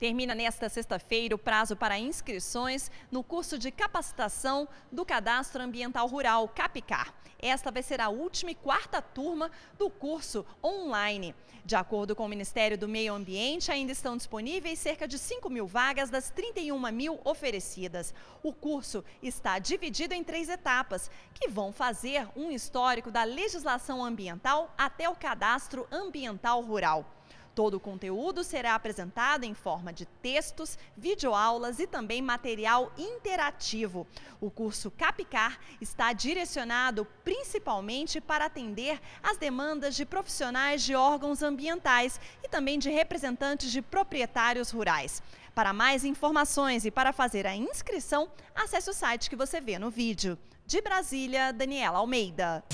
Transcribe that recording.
Termina nesta sexta-feira o prazo para inscrições no curso de capacitação do Cadastro Ambiental Rural, CAPICAR. Esta vai ser a última e quarta turma do curso online. De acordo com o Ministério do Meio Ambiente, ainda estão disponíveis cerca de 5 mil vagas das 31 mil oferecidas. O curso está dividido em três etapas, que vão fazer um histórico da legislação ambiental até o cadastro ambiental rural. Todo o conteúdo será apresentado em forma de textos, videoaulas e também material interativo. O curso Capicar está direcionado principalmente para atender às demandas de profissionais de órgãos ambientais e também de representantes de proprietários rurais. Para mais informações e para fazer a inscrição, acesse o site que você vê no vídeo. De Brasília, Daniela Almeida.